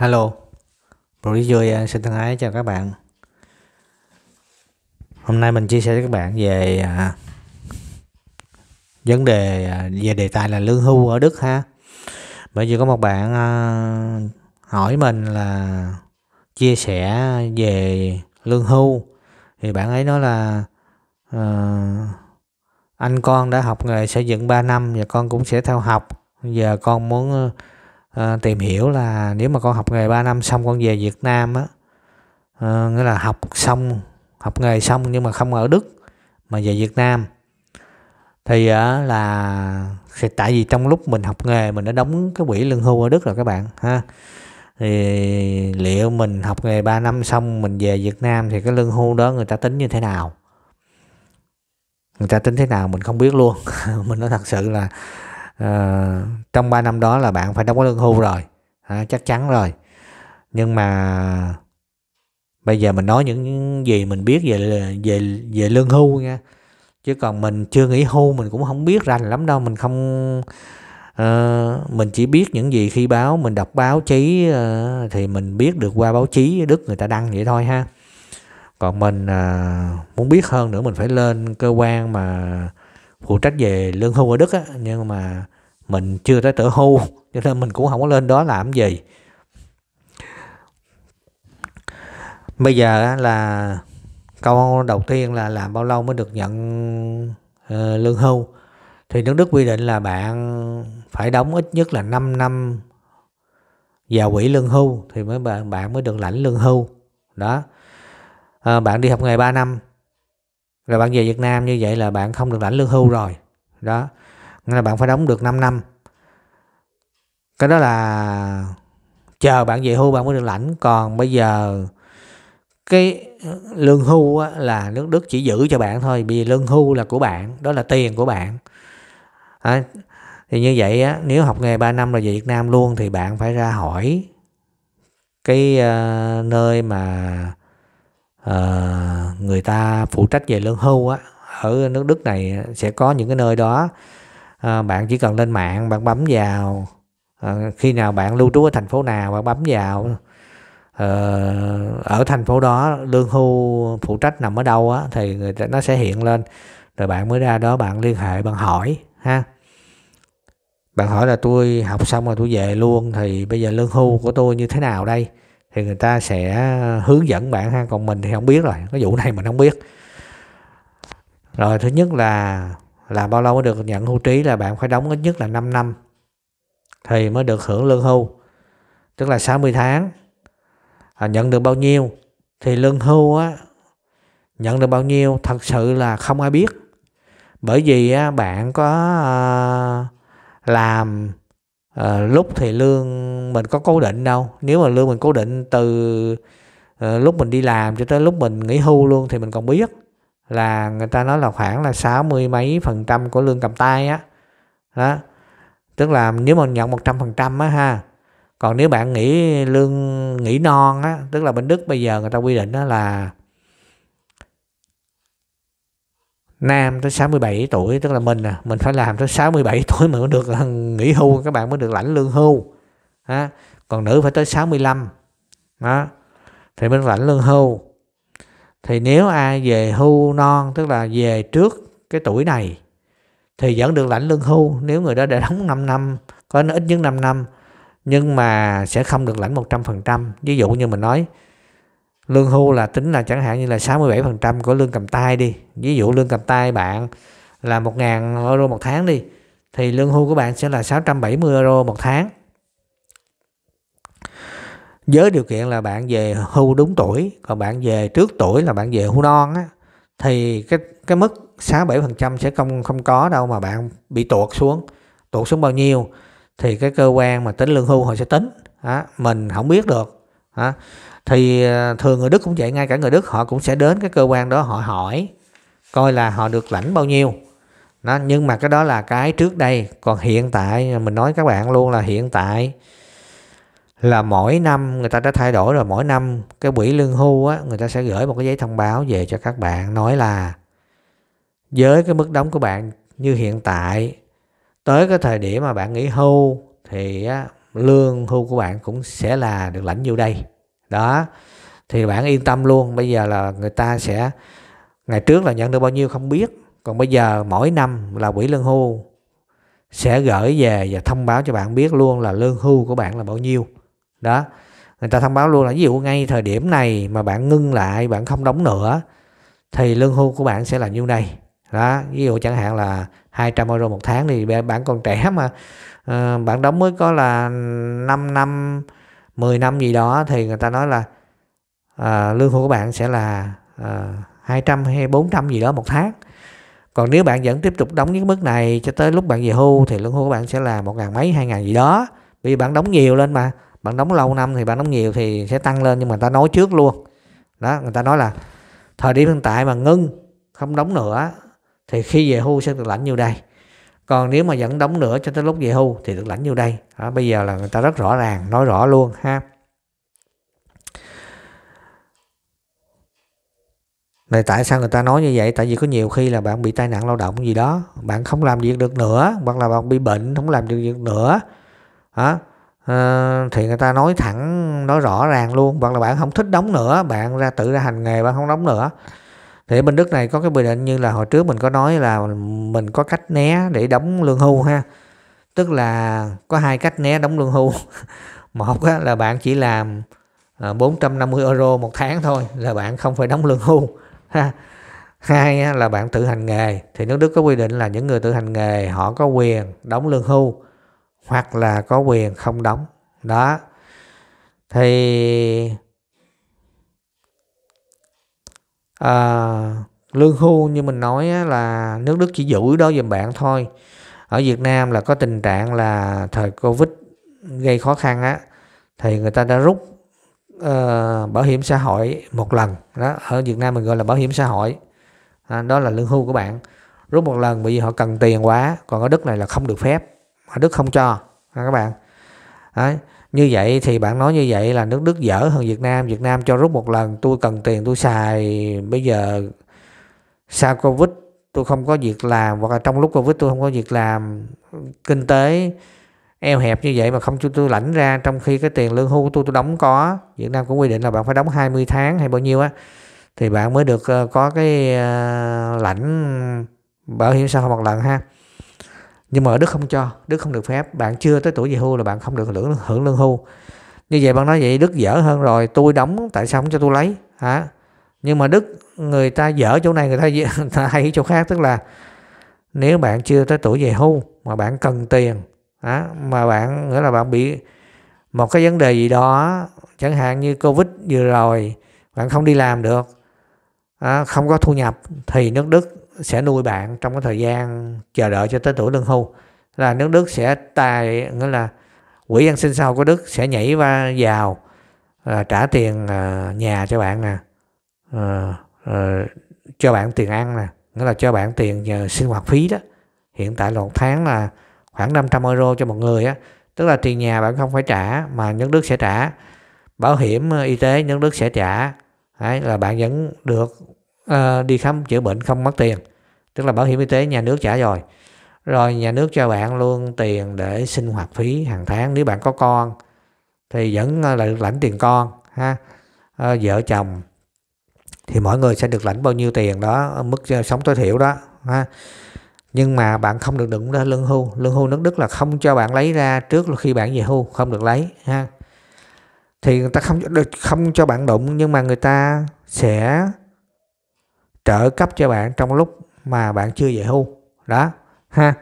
Hello, Boris vui à, xin thân ái chào các bạn. Hôm nay mình chia sẻ với các bạn về à, vấn đề à, về đề tài là lương hưu ở Đức ha. Bởi vì có một bạn à, hỏi mình là chia sẻ về lương hưu thì bạn ấy nói là à, anh con đã học nghề xây dựng 3 năm và con cũng sẽ theo học giờ con muốn Ờ, tìm hiểu là nếu mà con học nghề 3 năm xong con về Việt Nam á à, nghĩa là học xong học nghề xong nhưng mà không ở Đức mà về Việt Nam thì à, là thì tại vì trong lúc mình học nghề mình đã đóng cái quỹ lương hưu ở Đức rồi các bạn ha thì liệu mình học nghề 3 năm xong mình về Việt Nam thì cái lương hưu đó người ta tính như thế nào người ta tính thế nào mình không biết luôn mình nói thật sự là Ờ, trong 3 năm đó là bạn phải đóng có lương hưu rồi à, chắc chắn rồi nhưng mà bây giờ mình nói những gì mình biết về về về lương hưu nha chứ còn mình chưa nghỉ hưu mình cũng không biết rành lắm đâu mình không uh, mình chỉ biết những gì khi báo mình đọc báo chí uh, thì mình biết được qua báo chí đức người ta đăng vậy thôi ha còn mình uh, muốn biết hơn nữa mình phải lên cơ quan mà phụ trách về lương hưu ở Đức á, nhưng mà mình chưa tới tuổi hưu cho nên mình cũng không có lên đó làm gì bây giờ là câu đầu tiên là làm bao lâu mới được nhận ờ, lương hưu thì nước Đức quy định là bạn phải đóng ít nhất là 5 năm vào quỹ lương hưu thì mới bạn, bạn mới được lãnh lương hưu đó ờ, bạn đi học nghề 3 năm rồi bạn về Việt Nam như vậy là bạn không được lãnh lương hưu rồi đó nên là bạn phải đóng được 5 năm cái đó là chờ bạn về hưu bạn mới được lãnh còn bây giờ cái lương hưu là nước Đức chỉ giữ cho bạn thôi vì lương hưu là của bạn đó là tiền của bạn à, thì như vậy á, nếu học nghề 3 năm rồi về Việt Nam luôn thì bạn phải ra hỏi cái uh, nơi mà Ờ, người ta phụ trách về lương hưu á ở nước Đức này sẽ có những cái nơi đó uh, bạn chỉ cần lên mạng bạn bấm vào uh, khi nào bạn lưu trú ở thành phố nào bạn bấm vào uh, ở thành phố đó lương hưu phụ trách nằm ở đâu á thì người ta, nó sẽ hiện lên rồi bạn mới ra đó bạn liên hệ bạn hỏi ha bạn hỏi là tôi học xong rồi tôi về luôn thì bây giờ lương hưu của tôi như thế nào đây thì người ta sẽ ờ, hướng dẫn bạn ha còn mình thì không biết rồi cái vụ này mình không biết rồi thứ nhất là làm bao lâu mới được nhận hưu trí là bạn phải đóng ít nhất là 5 năm thì mới được hưởng lương hưu tức là 60 tháng à, nhận được bao nhiêu thì lương hưu á nhận được bao nhiêu thật sự là không ai biết bởi vì á, bạn có à, làm à, lúc thì lương mình có cố định đâu nếu mà lương mình cố định từ à, lúc mình đi làm cho tới lúc mình nghỉ hưu luôn thì mình còn biết là người ta nói là khoảng là sáu mươi mấy phần trăm của lương cầm tay á đó. tức là nếu mà nhận một trăm phần trăm á ha còn nếu bạn nghỉ lương nghỉ non á tức là bên Đức bây giờ người ta quy định đó là nam tới 67 tuổi tức là mình à mình phải làm tới 67 tuổi mới được nghỉ hưu các bạn mới được lãnh lương hưu à, còn nữ phải tới 65 đó thì mới lãnh lương hưu thì nếu ai về hưu non tức là về trước cái tuổi này thì vẫn được lãnh lương hưu nếu người đó đã đóng 5 năm có ít nhất 5 năm nhưng mà sẽ không được lãnh 100% ví dụ như mình nói lương hưu là tính là chẳng hạn như là 67% của lương cầm tay đi ví dụ lương cầm tay bạn là 1.000 euro một tháng đi thì lương hưu của bạn sẽ là 670 euro một tháng với điều kiện là bạn về hưu đúng tuổi còn bạn về trước tuổi là bạn về hưu non á thì cái cái mức phần trăm sẽ không không có đâu mà bạn bị tuột xuống tuột xuống bao nhiêu thì cái cơ quan mà tính lương hưu họ sẽ tính đó, mình không biết được à, thì ờ, thường người Đức cũng vậy ngay cả người Đức họ cũng sẽ đến cái cơ quan đó họ hỏi coi là họ được lãnh bao nhiêu đó, nhưng mà cái đó là cái trước đây còn hiện tại mình nói các bạn luôn là hiện tại là mỗi năm người ta đã thay đổi rồi mỗi năm cái quỹ lương hưu á người ta sẽ gửi một cái giấy thông báo về cho các bạn nói là với cái mức đóng của bạn như hiện tại tới cái thời điểm mà bạn nghỉ hưu thì á, lương hưu của bạn cũng sẽ là được lãnh nhiêu đây đó thì bạn yên tâm luôn bây giờ là người ta sẽ ngày trước là nhận được bao nhiêu không biết còn bây giờ mỗi năm là quỹ lương hưu sẽ gửi về và thông báo cho bạn biết luôn là lương hưu của bạn là bao nhiêu đó người ta thông báo luôn là ví dụ ngay thời điểm này mà bạn ngưng lại bạn không đóng nữa thì lương hưu của bạn sẽ là nhiêu đây đó ví dụ chẳng hạn là 200 euro một tháng thì bạn còn trẻ mà ờ, bạn đóng mới có là 5 năm 10 năm gì đó thì người ta nói là à, lương hưu của bạn sẽ là à, 200 hay 400 gì đó một tháng còn nếu bạn vẫn tiếp tục đóng những mức này cho tới lúc bạn về hưu thì lương hưu của bạn sẽ là một ngàn mấy hai ngàn gì đó vì bạn đóng nhiều lên mà bạn đóng lâu năm thì bạn đóng nhiều thì sẽ tăng lên nhưng mà người ta nói trước luôn đó người ta nói là thời điểm hiện tại mà ngưng không đóng nữa thì khi về hưu sẽ được lãnh nhiêu đây còn nếu mà vẫn đóng nữa cho tới lúc về hưu thì được lãnh nhiêu đây à, bây giờ là người ta rất rõ ràng nói rõ luôn ha này tại sao người ta nói như vậy tại vì có nhiều khi là bạn bị tai nạn lao động gì đó bạn không làm việc được nữa hoặc là bạn bị bệnh không làm được việc nữa hả à, ờ, thì người ta nói thẳng nói rõ ràng luôn hoặc là bạn không thích đóng nữa bạn ra tự ra hành nghề bạn không đóng nữa thì bên Đức này có cái quy định như là hồi trước mình có nói là mình có cách né để đóng lương hưu ha tức là có hai cách né đóng lương hưu một là bạn chỉ làm 450 ờ, euro một tháng thôi là bạn không phải đóng lương hưu ha hai là bạn tự hành nghề thì nước Đức có quy định là những người tự hành nghề họ có quyền đóng lương hưu hoặc là có quyền không đóng đó thì à, lương hưu như mình nói là nước Đức chỉ giữ đó dùm bạn thôi ở Việt Nam là có tình trạng là thời Covid gây khó khăn á thì người ta đã rút uh, bảo hiểm xã hội một lần đó ở Việt Nam mình gọi là bảo hiểm xã hội à, đó là lương hưu của bạn rút một lần bởi vì họ cần tiền quá còn ở Đức này là không được phép ở Đức không cho à, các bạn Đấy như vậy thì bạn nói như vậy là nước Đức dở hơn Việt Nam Việt Nam cho rút một lần tôi cần tiền tôi xài bây giờ sau Covid tôi không có việc làm hoặc là trong lúc Covid tôi không có việc làm kinh tế eo hẹp như vậy mà không cho tôi lãnh ra trong khi cái tiền lương hưu tôi tôi đóng có Việt Nam cũng quy định là bạn phải đóng 20 tháng hay bao nhiêu á thì bạn mới được ờ, có cái ờ, lãnh bảo hiểm xã hội một lần ha nhưng mà đức không cho đức không được phép bạn chưa tới tuổi về hưu là bạn không được hưởng hưởng lương hưu như vậy bạn nói vậy đức dở hơn rồi tôi đóng tại sao không cho tôi lấy hả nhưng mà đức người ta dở chỗ này người ta, người ta hay chỗ khác tức là nếu bạn chưa tới tuổi về hưu mà bạn cần tiền hả? mà bạn nghĩa là bạn bị một cái vấn đề gì đó chẳng hạn như covid vừa rồi bạn không đi làm được à, không có thu nhập thì nước đức sẽ nuôi bạn trong cái thời gian chờ đợi cho tới tuổi lương hưu là nước Đức sẽ tài nghĩa là quỹ an sinh xã hội của Đức sẽ nhảy vào à, trả tiền à, nhà cho bạn nè à, à, cho bạn tiền ăn nè nghĩa là cho bạn tiền nhờ sinh hoạt phí đó hiện tại là một tháng là khoảng 500 euro cho một người á tức là tiền nhà bạn không phải trả mà nước Đức sẽ trả bảo hiểm à, y tế nước Đức sẽ trả Đấy, là bạn vẫn được uh, đi khám chữa bệnh không mất tiền tức là bảo hiểm y tế nhà nước trả rồi rồi nhà nước cho bạn luôn tiền để sinh hoạt phí hàng tháng nếu bạn có con thì vẫn ờ, là được lãnh tiền con ha à, vợ chồng thì mọi người sẽ được lãnh bao nhiêu tiền đó mức sống tối thiểu đó ha nhưng mà bạn không được đụng ra lương hưu lương hưu nước đức là không cho bạn lấy ra trước khi bạn về hưu không được lấy ha thì người ta không không cho bạn đụng nhưng mà người ta sẽ trợ cấp cho bạn trong lúc mà bạn chưa về hưu đó ha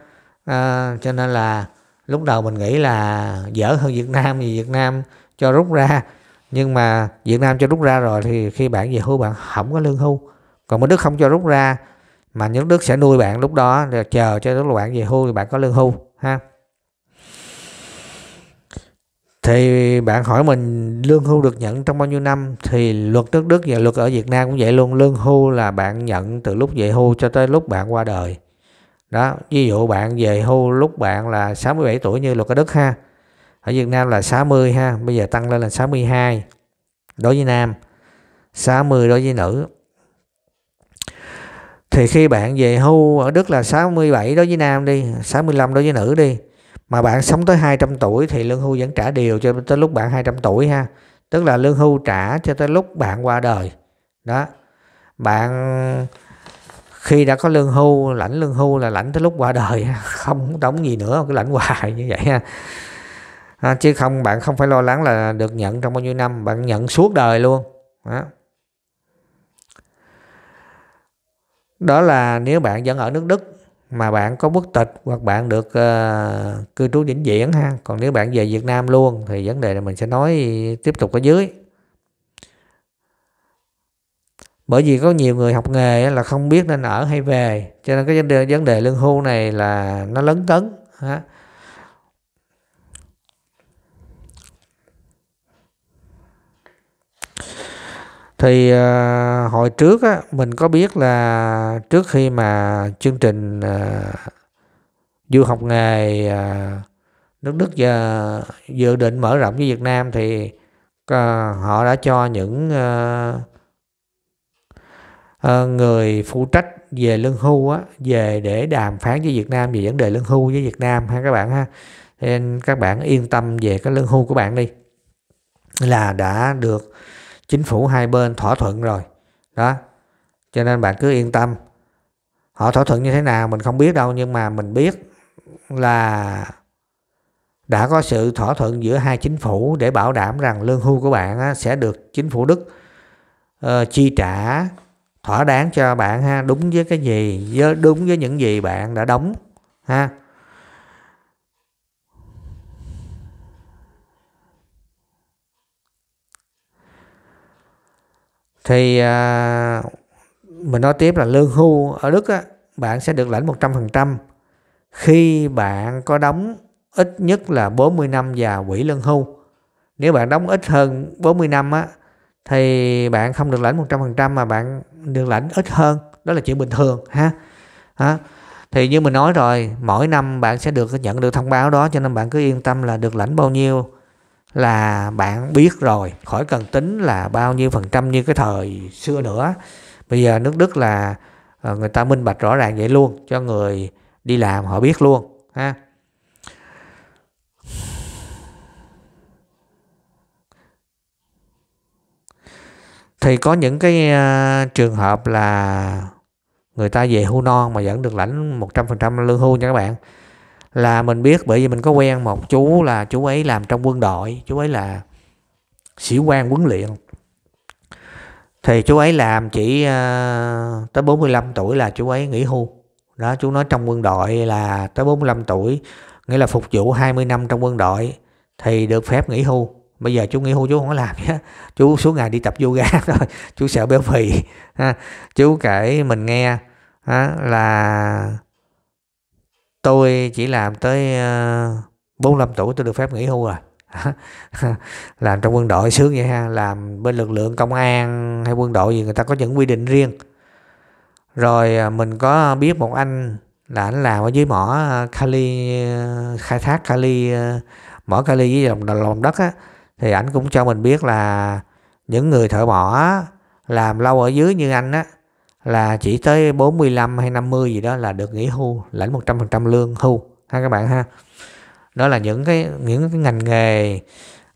à, cho nên là lúc đầu mình nghĩ là dở hơn Việt Nam vì Việt Nam cho rút ra nhưng mà Việt Nam cho rút ra rồi thì khi bạn về hưu bạn không có lương hưu còn mấy Đức không cho rút ra mà những Đức sẽ nuôi bạn lúc đó rồi chờ cho lúc bạn về hưu thì bạn có lương hưu ha thì bạn hỏi mình lương hưu được nhận trong bao nhiêu năm thì luật nước Đức và luật ở Việt Nam cũng vậy luôn lương hưu là bạn nhận từ lúc về hưu cho tới lúc bạn qua đời đó ví dụ bạn về hưu lúc bạn là 67 tuổi như luật ở Đức ha ở Việt Nam là 60 ha bây giờ tăng lên là 62 đối với nam 60 đối với nữ thì khi bạn về hưu ở Đức là 67 đối với nam đi 65 đối với nữ đi mà bạn sống tới 200 tuổi thì lương hưu vẫn trả đều cho tới lúc bạn 200 tuổi ha tức là lương hưu trả cho tới lúc bạn qua đời đó bạn khi đã có lương hưu lãnh lương hưu là lãnh tới lúc qua đời không đóng gì nữa cứ lãnh hoài như vậy ha à, chứ không bạn không phải lo lắng là được nhận trong bao nhiêu năm bạn nhận suốt đời luôn đó. đó là nếu bạn vẫn ở nước Đức mà bạn có quốc tịch hoặc bạn được uh, cư trú vĩnh viễn ha còn nếu bạn về Việt Nam luôn thì vấn đề là mình sẽ nói tiếp tục ở dưới bởi vì có nhiều người học nghề là không biết nên ở hay về cho nên cái vấn đề, vấn đề lương hưu này là nó lấn cấn ha. thì ờ, hồi trước á, mình có biết là trước khi mà chương trình ờ, du học nghề ờ, nước Đức giờ dự định mở rộng với Việt Nam thì họ đã cho những người phụ trách về lương hưu á, về để đàm phán với Việt Nam về vấn đề lương hưu với Việt Nam ha các bạn ha nên các bạn yên tâm về cái lương hưu của bạn đi là đã được chính phủ hai bên thỏa thuận rồi đó cho nên bạn cứ yên tâm họ thỏa thuận như thế nào mình không biết đâu nhưng mà mình biết là đã có sự thỏa thuận giữa hai chính phủ để bảo đảm rằng lương hưu của bạn sẽ được chính phủ Đức uh, chi trả thỏa đáng cho bạn ha đúng với cái gì với đúng với những gì bạn đã đóng ha thì à, mình nói tiếp là lương hưu ở Đức á, bạn sẽ được lãnh 100% khi bạn có đóng ít nhất là 40 năm và quỹ lương hưu. Nếu bạn đóng ít hơn 40 năm á thì bạn không được lãnh 100% mà bạn được lãnh ít hơn, đó là chuyện bình thường ha. ha. Thì như mình nói rồi, mỗi năm bạn sẽ được nhận được thông báo đó cho nên bạn cứ yên tâm là được lãnh bao nhiêu là bạn biết rồi khỏi cần tính là bao nhiêu phần trăm như cái thời xưa nữa bây giờ nước đức là ờ, người ta minh bạch rõ ràng vậy luôn cho người đi làm họ biết luôn ha thì có những cái ờ, trường hợp là người ta về hưu non mà vẫn được lãnh 100% lương hưu nha các bạn là mình biết bởi vì mình có quen một chú là chú ấy làm trong quân đội chú ấy là sĩ quan huấn luyện thì chú ấy làm chỉ uh, tới 45 tuổi là chú ấy nghỉ hưu đó chú nói trong quân đội là tới 45 tuổi nghĩa là phục vụ 20 năm trong quân đội thì được phép nghỉ hưu bây giờ chú nghỉ hưu chú không có làm nhé chú suốt ngày đi tập yoga thôi chú sợ béo phì chú kể mình nghe là tôi chỉ làm tới uh, ờ, 45 tuổi tôi được phép nghỉ hưu rồi làm trong quân đội sướng vậy ha làm bên lực lượng công an hay quân đội gì người ta có những quy định riêng rồi ờ, mình có biết một anh là anh làm ở dưới mỏ ờ, kali khai thác kali mỏ kali với lòng, lòng đất á thì ảnh cũng cho mình biết là những người thợ mỏ làm lâu ở dưới như anh á là chỉ tới 45 hay 50 gì đó là được nghỉ hưu lãnh 100% lương hưu ha các bạn ha đó là những cái những cái ngành nghề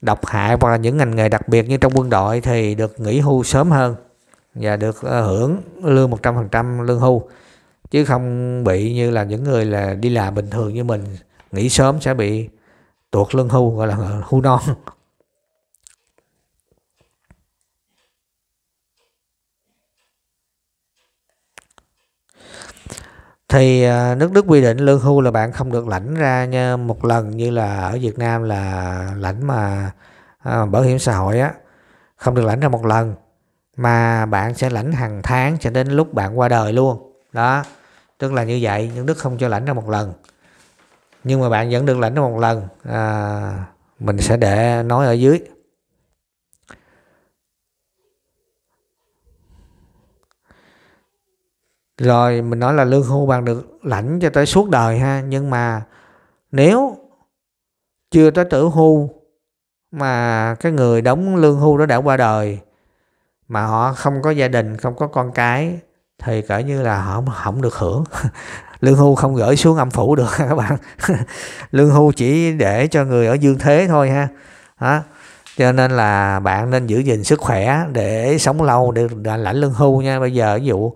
độc hại hoặc là những ngành nghề đặc biệt như trong quân đội thì được nghỉ hưu sớm hơn và được ờ, hưởng lương 100% lương hưu chứ không bị như là những người là đi làm bình thường như mình nghỉ sớm sẽ bị tuột lương hưu gọi là hưu non thì à, nước Đức quy định lương hưu là bạn không được lãnh ra nha một lần như là ở Việt Nam là lãnh mà à, bảo hiểm xã hội á không được lãnh ra một lần mà bạn sẽ lãnh hàng tháng cho đến lúc bạn qua đời luôn đó tức là như vậy nhưng Đức không cho lãnh ra một lần nhưng mà bạn vẫn được lãnh ra một lần à, mình sẽ để nói ở dưới rồi mình nói là lương hưu bạn được lãnh cho tới suốt đời ha nhưng mà nếu chưa tới tử hưu mà cái người đóng lương hưu đó đã qua đời mà họ không có gia đình không có con cái thì cỡ như là họ không được hưởng lương hưu không gửi xuống âm phủ được các bạn lương hưu chỉ để cho người ở dương thế thôi ha đó. cho nên là bạn nên giữ gìn sức khỏe để sống lâu để lãnh lương hưu nha bây giờ ví dụ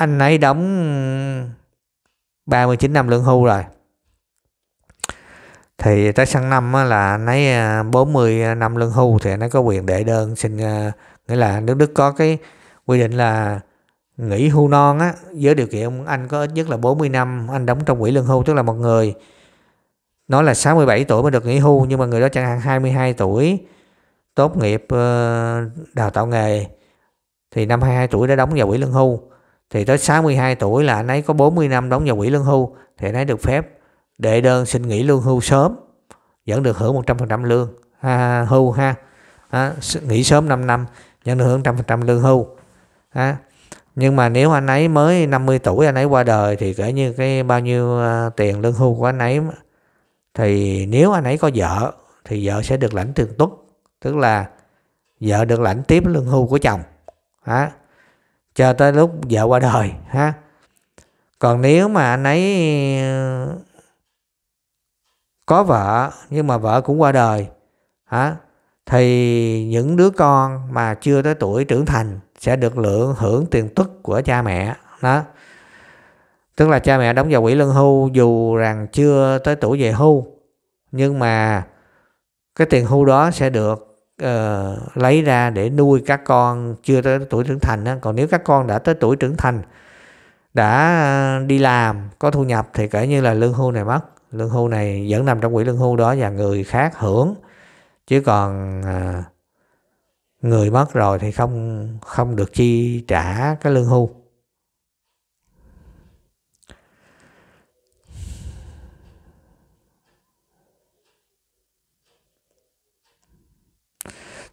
anh ấy đóng 39 năm lương hưu rồi thì tới sang năm là anh ấy 40 à, năm lương hưu thì anh ấy có quyền đệ đơn xin à, nghĩa là nước Đức có cái quy định là nghỉ hưu non á với điều kiện anh có ít nhất là 40 năm anh đóng trong quỹ lương hưu tức là một người nó là 67 tuổi mới được nghỉ hưu nhưng mà người đó chẳng hạn 22 tuổi tốt nghiệp ờ, đào tạo nghề thì năm 22 tuổi đã đóng vào quỹ lương hưu thì tới 62 tuổi là anh ấy có 40 năm đóng vào quỹ lương hưu thì anh ấy được phép đệ đơn xin nghỉ lương hưu sớm vẫn được hưởng 100% lương ha, hưu ha à, nghỉ sớm 5 năm vẫn được hưởng 100% lương hưu à, nhưng mà nếu anh ấy mới 50 tuổi anh ấy qua đời thì kể như cái bao nhiêu à, tiền lương hưu của anh ấy thì nếu anh ấy có vợ thì vợ sẽ được lãnh thường túc tức là vợ được lãnh tiếp lương hưu của chồng à, cho tới lúc vợ qua đời ha còn nếu mà anh ấy ờ, có vợ nhưng mà vợ cũng qua đời hả thì những đứa con mà chưa tới tuổi trưởng thành sẽ được lượng hưởng tiền tuất của cha mẹ đó tức là cha mẹ đóng vào quỹ lương hưu dù rằng chưa tới tuổi về hưu nhưng mà cái tiền hưu đó sẽ được uh, lấy ra để nuôi các con chưa tới tuổi trưởng thành đó. còn nếu các con đã tới tuổi trưởng thành đã ờ, đi làm có thu nhập thì kể như là lương hưu này mất lương hưu này vẫn nằm trong quỹ lương hưu đó và người khác hưởng chứ còn uh, người mất rồi thì không không được chi trả cái lương hưu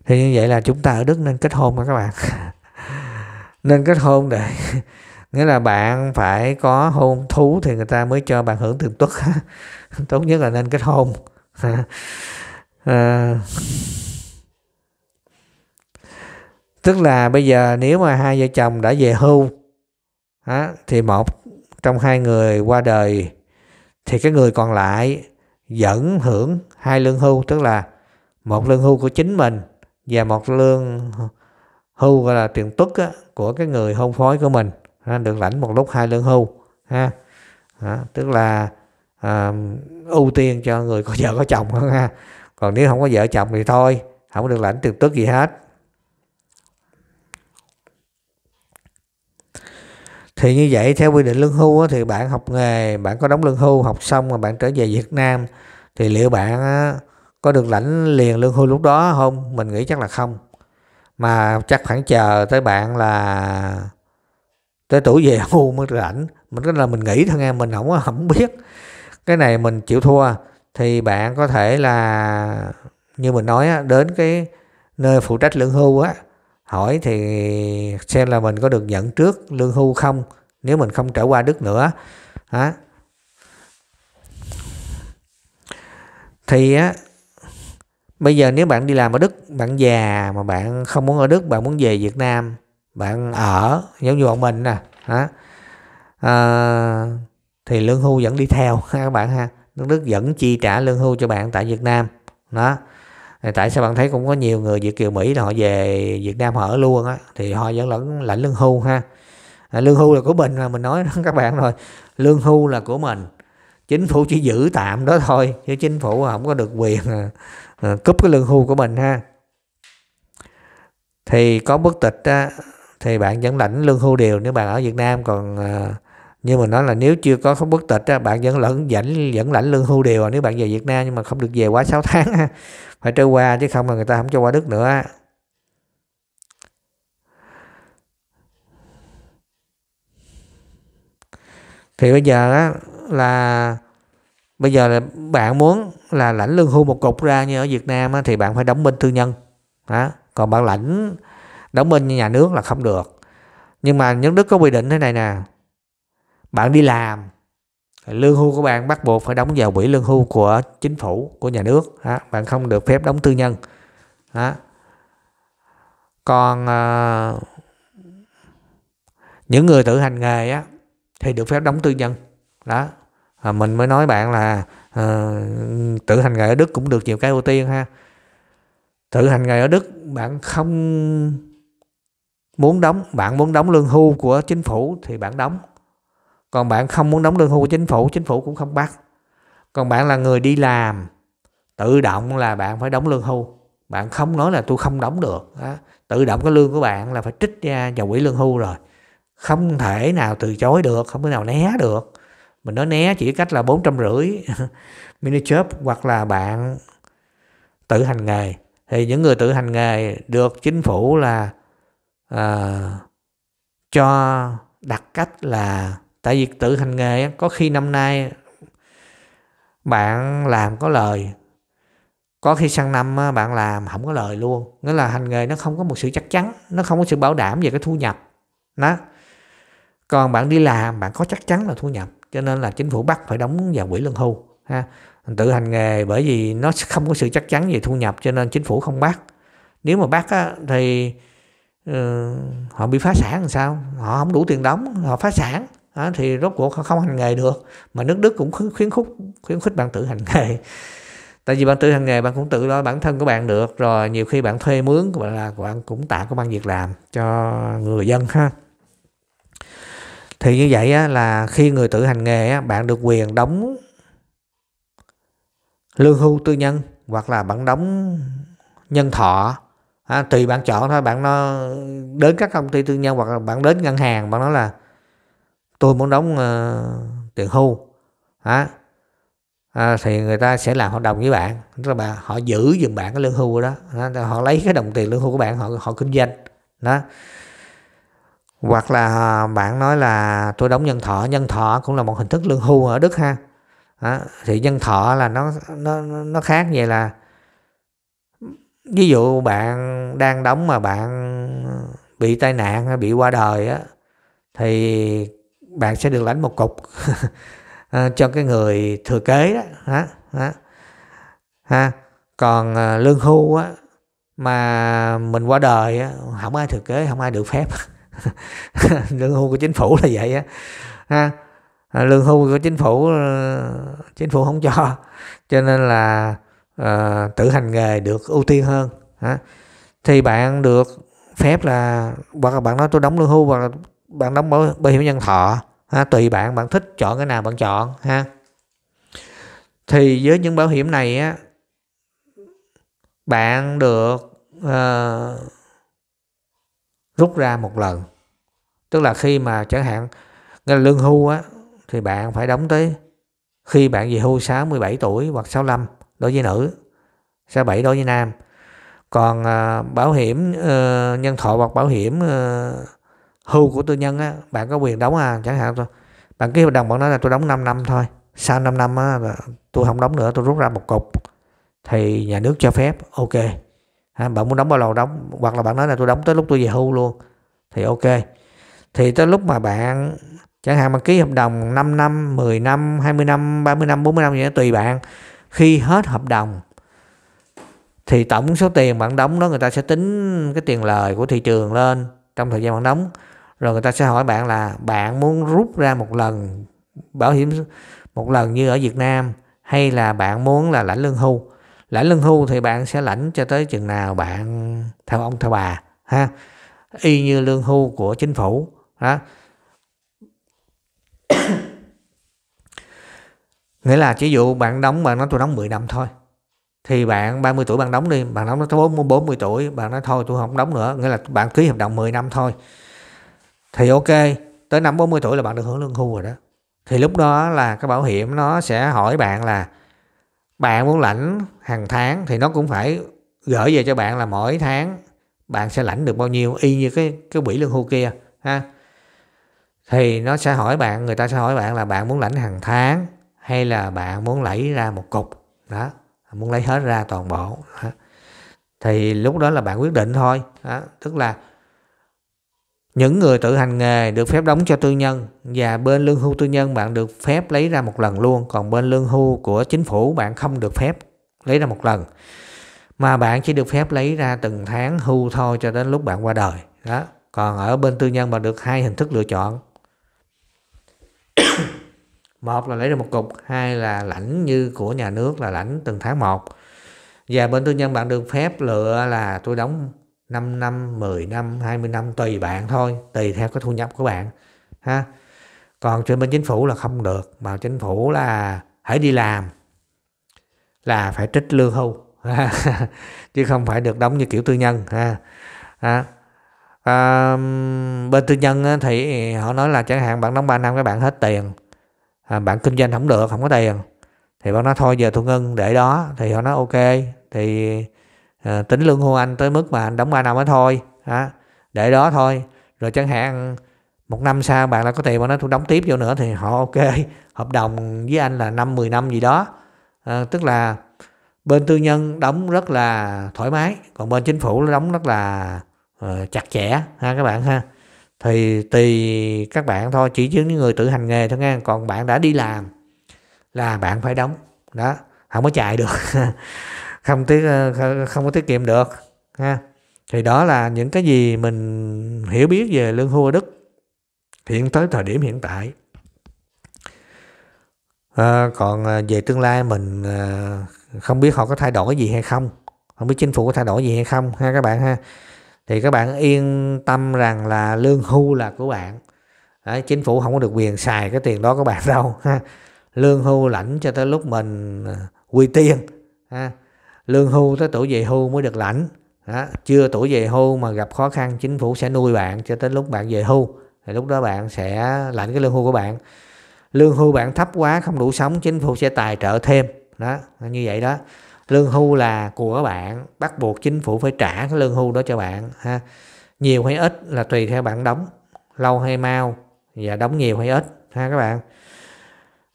thì như vậy là chúng ta ở đức nên kết hôn mà các bạn nên kết hôn để nghĩa là bạn phải có hôn thú thì người ta mới cho bạn hưởng tiền tuất tốt nhất là nên kết hôn à, tức là bây giờ nếu mà hai vợ chồng đã về hưu á, thì một trong hai người qua đời thì cái người còn lại vẫn hưởng hai lương hưu tức là một lương hưu của chính mình và một lương hưu gọi là tiền tuất của cái người hôn phối của mình ha, được lãnh một lúc hai lương hưu ha đó, tức là à, ưu tiên cho người có vợ có chồng hơn ha còn nếu không có vợ chồng thì thôi không được lãnh tiền tuất gì hết thì như vậy theo quy định lương hưu á, thì bạn học nghề bạn có đóng lương hưu học xong mà bạn trở về Việt Nam thì liệu bạn á, có được lãnh liền lương hưu lúc đó không mình nghĩ chắc là không mà chắc khoảng chờ tới bạn là tới tuổi về hưu mới được lãnh. mình rất là mình nghĩ thôi nghe mình không không biết cái này mình chịu thua thì bạn có thể là như mình nói đến cái nơi phụ trách lương hưu á hỏi thì xem là mình có được nhận trước lương hưu không nếu mình không trở qua đức nữa á thì á bây giờ nếu bạn đi làm ở Đức bạn già mà bạn không muốn ở Đức bạn muốn về Việt Nam bạn ở giống như bọn mình nè hả à, thì lương hưu vẫn đi theo ha các bạn ha nước Đức vẫn chi trả lương hưu cho bạn tại Việt Nam đó thì tại sao bạn thấy cũng có nhiều người Việt kiều Mỹ là họ về Việt Nam họ ở luôn á thì họ vẫn lãnh lãnh lương hưu ha à, lương hưu là của mình mà mình nói các bạn rồi lương hưu là của mình chính phủ chỉ giữ tạm đó thôi chứ chính phủ không có được quyền à. Ờ, cúp cái lương hưu của mình ha thì có bất tịch á, thì bạn vẫn lãnh lương hưu đều nếu bạn ở Việt Nam còn ờ, như mình nói là nếu chưa có bất tịch á, bạn vẫn lãnh vẫn vẫn lãnh lương hưu đều à, nếu bạn về Việt Nam nhưng mà không được về quá 6 tháng ha. phải trôi qua chứ không là người ta không cho qua Đức nữa thì bây giờ á, là bây giờ là bạn muốn là lãnh lương hưu một cục ra như ở Việt Nam á, thì bạn phải đóng bên tư nhân đó. còn bạn lãnh đóng bên nhà nước là không được nhưng mà nước Đức có quy định thế này nè bạn đi làm lương hưu của bạn bắt buộc phải đóng vào quỹ lương hưu của chính phủ của nhà nước đó. bạn không được phép đóng tư nhân đó. còn uh, những người tự hành nghề á thì được phép đóng tư nhân đó à, mình mới nói bạn là à, tự hành nghề ở đức cũng được nhiều cái ưu tiên ha tự hành nghề ở đức bạn không muốn đóng bạn muốn đóng lương hưu của chính phủ thì bạn đóng còn bạn không muốn đóng lương hưu của chính phủ chính phủ cũng không bắt còn bạn là người đi làm tự động là bạn phải đóng lương hưu bạn không nói là tôi không đóng được đó. tự động cái lương của bạn là phải trích ra vào quỹ lương hưu rồi không thể nào từ chối được không thể nào né được mình nói né chỉ cách là bốn trăm rưỡi mini shop hoặc là bạn tự hành nghề thì những người tự hành nghề được chính phủ là uh, cho đặt cách là tại vì tự hành nghề có khi năm nay bạn làm có lời có khi sang năm bạn làm không có lời luôn nghĩa là hành nghề nó không có một sự chắc chắn nó không có sự bảo đảm về cái thu nhập đó còn bạn đi làm bạn có chắc chắn là thu nhập cho nên là chính phủ bắt phải đóng vào quỹ lương hưu ha tự hành nghề bởi vì nó không có sự chắc chắn về thu nhập cho nên chính phủ không bắt nếu mà bắt á, thì uh, họ bị phá sản làm sao họ không đủ tiền đóng họ phá sản đó, thì rốt cuộc họ không hành nghề được mà nước Đức cũng khuyến khích khuyến khích bạn tự hành nghề tại vì bạn tự hành nghề bạn cũng tự lo bản thân của bạn được rồi nhiều khi bạn thuê mướn của là bạn cũng tạo công an việc làm cho người dân ha thì như vậy á, là khi người tự hành nghề á, bạn được quyền đóng lương hưu tư nhân hoặc là bạn đóng nhân thọ à, tùy bạn chọn thôi bạn nó đến các công ty tư nhân hoặc là bạn đến ngân hàng bạn nói là tôi muốn đóng uh, tiền hưu à, à, thì người ta sẽ làm hợp đồng với bạn tức là bạn, họ giữ giùm bạn cái lương hưu đó à, họ lấy cái đồng tiền lương hưu của bạn họ họ kinh doanh đó hoặc là à, bạn nói là tôi đóng nhân thọ nhân thọ cũng là một hình thức lương hưu ở đức ha đó, thì nhân thọ là nó nó nó khác vậy là ví dụ bạn đang đóng mà bạn bị tai nạn hay bị qua đời á thì bạn sẽ được lãnh một cục ờ, cho cái người thừa kế đó ha, ha. ha. còn à, lương hưu á mà mình qua đời á không ai thừa kế không ai được phép lương hưu của chính phủ là vậy á ha à, lương hưu của chính phủ ờ, chính phủ không cho cho nên là uh, tự hành nghề được ưu tiên hơn ha. thì bạn được phép là hoặc là bạn nói tôi đóng lương hưu hoặc là bạn đóng bảo, bảo hiểm nhân thọ ha. tùy bạn bạn thích chọn cái nào bạn chọn ha thì với những bảo hiểm này á bạn được uh, rút ra một lần tức là khi mà chẳng hạn nghe lương hưu á thì bạn phải đóng tới khi bạn về hưu 67 tuổi hoặc 65 đối với nữ 67 đối với nam còn à, bảo hiểm à, nhân thọ hoặc bảo hiểm à, hưu của tư nhân á bạn có quyền đóng à chẳng hạn tôi, bạn ký hợp đồng bạn nói là tôi đóng 5 năm thôi sau 5 năm á tôi không đóng nữa tôi rút ra một cục thì nhà nước cho phép ok ha, bạn muốn đóng bao lâu đóng hoặc là bạn nói là tôi đóng tới lúc tôi về hưu luôn thì ok thì tới lúc mà bạn chẳng hạn mà ký hợp đồng 5 năm 10 năm 20 năm 30 năm 40 năm gì đó tùy bạn khi hết hợp đồng thì tổng số tiền bạn đóng đó người ta sẽ tính cái tiền lời của thị trường lên trong thời gian bạn đóng rồi người ta sẽ hỏi bạn là bạn muốn rút ra một lần bảo hiểm một lần như ở Việt Nam hay là bạn muốn là lãnh lương hưu lãnh lương hưu thì bạn sẽ lãnh cho tới chừng nào bạn theo ông theo bà ha y như lương hưu của chính phủ đó nghĩa là ví dụ bạn đóng bạn nói tôi đóng 10 năm thôi thì bạn 30 tuổi bạn đóng đi bạn đóng tới 40, 40 tuổi bạn nói thôi tôi không đóng nữa nghĩa là bạn ký hợp đồng 10 năm thôi thì ok tới năm 40 tuổi là bạn được hưởng lương hưu rồi đó thì lúc đó là cái bảo hiểm nó sẽ hỏi bạn là bạn muốn lãnh hàng tháng thì nó cũng phải gửi về cho bạn là mỗi tháng bạn sẽ lãnh được bao nhiêu y như cái cái quỹ lương hưu kia ha thì nó sẽ hỏi bạn người ta sẽ hỏi bạn là bạn muốn lãnh hàng tháng hay là bạn muốn lấy ra một cục đó muốn lấy hết ra toàn bộ đó. thì lúc đó là bạn quyết định thôi đó. tức là những người tự hành nghề được phép đóng cho tư nhân và bên lương hưu tư nhân bạn được phép lấy ra một lần luôn. Còn bên lương hưu của chính phủ bạn không được phép lấy ra một lần. Mà bạn chỉ được phép lấy ra từng tháng hưu thôi cho đến lúc bạn qua đời. Đó. Còn ở bên tư nhân bạn được hai hình thức lựa chọn. một là lấy ra một cục, hai là lãnh như của nhà nước là lãnh từng tháng một. Và bên tư nhân bạn được phép lựa là tôi đóng 5 năm, 10 năm, 20 năm tùy bạn thôi, tùy theo cái thu nhập của bạn ha. Còn trên bên chính phủ là không được, mà chính phủ là hãy đi làm là phải trích lương hưu chứ không phải được đóng như kiểu tư nhân ha. À, à, bên tư nhân thì họ nói là chẳng hạn bạn đóng 3 năm các bạn hết tiền à, bạn kinh doanh không được không có tiền thì bạn nói thôi giờ thu ngân để đó thì họ nói ok thì Ờ, tính lương hưu anh tới mức mà anh đóng 3 năm đó thôi à, để đó thôi rồi chẳng hạn một năm sau bạn đã có tiền mà nó tôi đóng tiếp vô nữa thì họ ok hợp đồng với anh là năm 10 năm gì đó à, tức là bên tư nhân đóng rất là thoải mái còn bên chính phủ nó đóng rất là uh, chặt chẽ ha các bạn ha thì tùy các bạn thôi chỉ chứ những người tự hành nghề thôi nha còn bạn đã đi làm là bạn phải đóng đó không có chạy được không tiết ờ, không có tiết kiệm được ha thì đó là những cái gì mình hiểu biết về lương hưu ở đức hiện tới thời điểm hiện tại à, còn ờ, về tương lai mình à, không biết họ có thay đổi gì hay không không biết chính phủ có thay đổi gì hay không ha các bạn ha thì các bạn yên tâm rằng là lương hưu là của bạn Đấy, chính phủ không có được quyền xài cái tiền đó các bạn đâu ha lương hưu lãnh cho tới lúc mình quy tiên ha lương hưu tới tuổi về hưu mới được lãnh đó. chưa tuổi về hưu mà gặp khó khăn chính phủ sẽ nuôi bạn cho tới lúc bạn về hưu thì lúc đó bạn sẽ lãnh cái lương hưu của bạn lương hưu bạn thấp quá không đủ sống chính phủ sẽ tài trợ thêm đó như vậy đó lương hưu là của bạn bắt buộc chính phủ phải trả cái lương hưu đó cho bạn ha nhiều hay ít là tùy theo bạn đóng lâu hay mau và đóng nhiều hay ít ha các bạn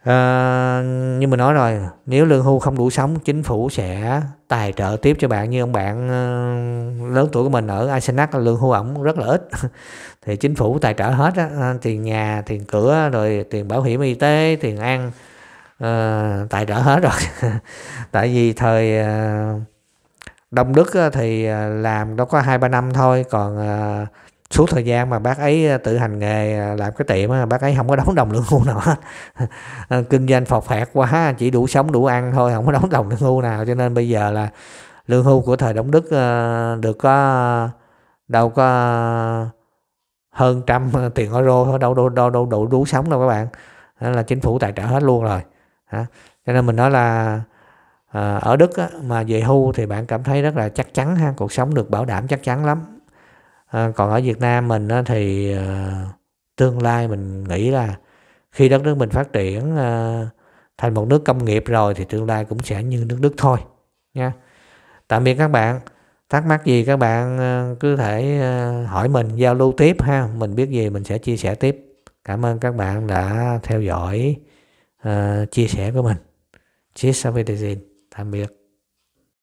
à, như mình nói rồi nếu lương hưu không đủ sống chính phủ sẽ tài trợ tiếp cho bạn như ông bạn ờ, lớn tuổi của mình ở Eisenach lương hưu ổng rất là ít thì chính phủ tài trợ hết á, ờ, tiền nhà tiền cửa rồi tiền bảo hiểm y tế tiền ăn à, tài trợ hết rồi tại vì thời Đông Đức thì làm đâu có hai ba năm thôi còn suốt thời gian mà bác ấy ờ, tự hành nghề ờ, làm cái tiệm bác ấy không có đóng đồng lương hưu nào hết ờ, kinh doanh phọt phẹt quá chỉ đủ sống đủ ăn thôi không có đóng đồng lương hưu nào cho nên bây giờ là lương hưu của thời đóng Đức được có đâu có hơn trăm tiền euro thôi đâu đâu đâu đâu đủ đủ sống đâu các bạn đó là chính phủ tài trợ hết luôn rồi cho nên mình nói là ở Đức mà về hưu thì bạn cảm thấy rất là chắc chắn ha cuộc sống được bảo đảm chắc chắn lắm à, còn ở Việt Nam mình á, thì à, tương lai mình nghĩ là khi đất nước mình phát triển à, thành một nước công nghiệp rồi thì tương lai cũng sẽ như nước Đức thôi nha tạm biệt các bạn thắc mắc gì các bạn ờ, cứ thể hỏi mình giao lưu tiếp ha mình biết gì mình sẽ chia sẻ tiếp cảm ơn các bạn đã theo dõi uh, chia sẻ của mình chia sẻ tạm biệt